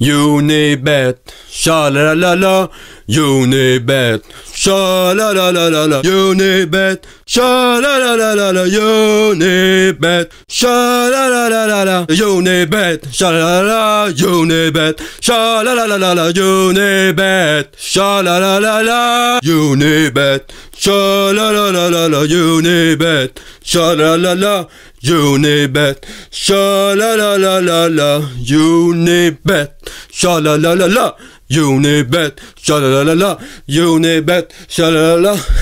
Unibet, sha la la la, Unibet, sha la la la la la, Unibet, sha la la la la la, Unibet, sha la la la la la, Unibet, sha la la, Unibet, şa la la la la la, Unibet, sha la la la la, Unibet, Sha la la la la la Unibet. Sha la la la Unibet. Sha la la la la la Unibet. Sha la la la la Unibet. Sha la la la la Unibet. Sha la la la